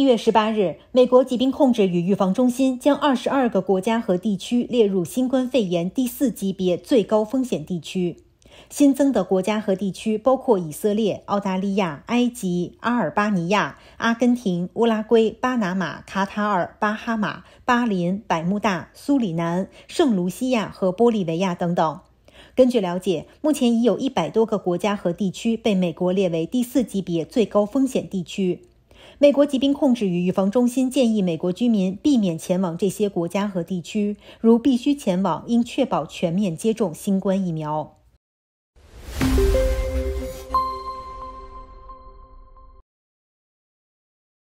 一月十八日，美国疾病控制与预防中心将二十二个国家和地区列入新冠肺炎第四级别最高风险地区。新增的国家和地区包括以色列、澳大利亚、埃及、阿尔巴尼亚、阿根廷、乌拉圭、巴拿马、卡塔尔、巴哈马、巴林、百慕大、苏里南、圣卢西亚和玻利维亚等等。根据了解，目前已有一百多个国家和地区被美国列为第四级别最高风险地区。美国疾病控制与预防中心建议美国居民避免前往这些国家和地区。如必须前往，应确保全面接种新冠疫苗。